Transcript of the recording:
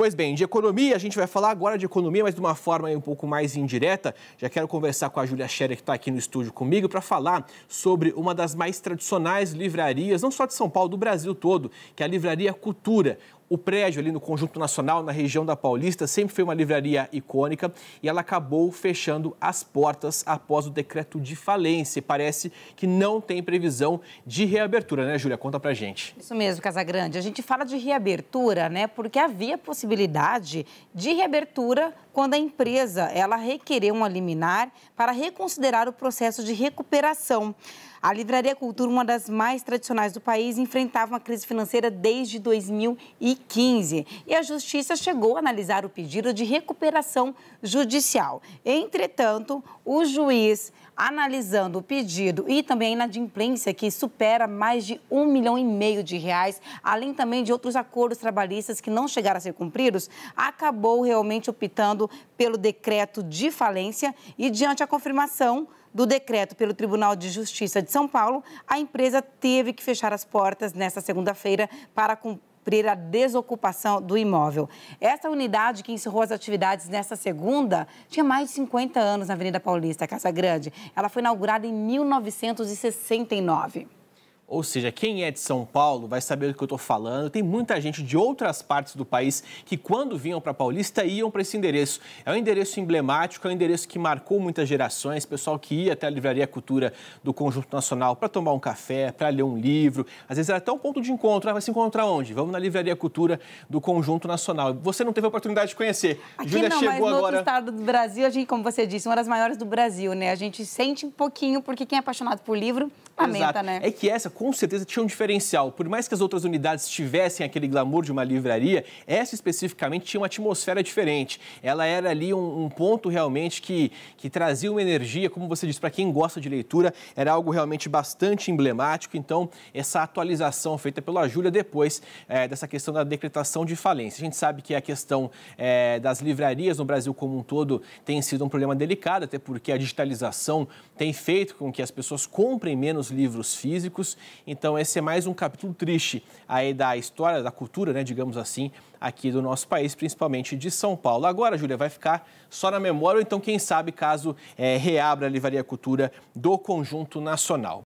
Pois bem, de economia, a gente vai falar agora de economia, mas de uma forma um pouco mais indireta. Já quero conversar com a Júlia Scherer, que está aqui no estúdio comigo, para falar sobre uma das mais tradicionais livrarias, não só de São Paulo, do Brasil todo, que é a Livraria Cultura. O prédio ali no Conjunto Nacional, na região da Paulista, sempre foi uma livraria icônica e ela acabou fechando as portas após o decreto de falência. Parece que não tem previsão de reabertura, né, Júlia? Conta pra gente. Isso mesmo, Casagrande. A gente fala de reabertura, né, porque havia possibilidade de reabertura quando a empresa ela requerer um liminar para reconsiderar o processo de recuperação. A Livraria Cultura, uma das mais tradicionais do país, enfrentava uma crise financeira desde 2015. 2015 e a Justiça chegou a analisar o pedido de recuperação judicial. Entretanto, o juiz, analisando o pedido e também a inadimplência, que supera mais de um milhão e meio de reais, além também de outros acordos trabalhistas que não chegaram a ser cumpridos, acabou realmente optando pelo decreto de falência e, diante a confirmação, do decreto pelo Tribunal de Justiça de São Paulo, a empresa teve que fechar as portas nesta segunda-feira para cumprir cumprir a desocupação do imóvel. Essa unidade que encerrou as atividades nesta segunda tinha mais de 50 anos na Avenida Paulista, Casa Grande. Ela foi inaugurada em 1969. Ou seja, quem é de São Paulo vai saber do que eu estou falando. Tem muita gente de outras partes do país que, quando vinham para Paulista, iam para esse endereço. É um endereço emblemático, é um endereço que marcou muitas gerações. Pessoal que ia até a Livraria Cultura do Conjunto Nacional para tomar um café, para ler um livro. Às vezes era até um ponto de encontro. Ah, vai se encontrar onde? Vamos na Livraria Cultura do Conjunto Nacional. Você não teve a oportunidade de conhecer. Aqui Júlia não, chegou mas agora. No outro estado do Brasil, a gente, como você disse, uma das maiores do Brasil, né? A gente sente um pouquinho, porque quem é apaixonado por livro, lamenta, Exato. né? É que essa com certeza tinha um diferencial. Por mais que as outras unidades tivessem aquele glamour de uma livraria, essa especificamente tinha uma atmosfera diferente. Ela era ali um, um ponto realmente que, que trazia uma energia, como você disse, para quem gosta de leitura, era algo realmente bastante emblemático. Então, essa atualização feita pela Júlia depois é, dessa questão da decretação de falência. A gente sabe que a questão é, das livrarias no Brasil como um todo tem sido um problema delicado, até porque a digitalização tem feito com que as pessoas comprem menos livros físicos então, esse é mais um capítulo triste aí da história, da cultura, né, digamos assim, aqui do nosso país, principalmente de São Paulo. Agora, Júlia, vai ficar só na memória, ou então, quem sabe, caso é, reabra a Livraria Cultura do Conjunto Nacional.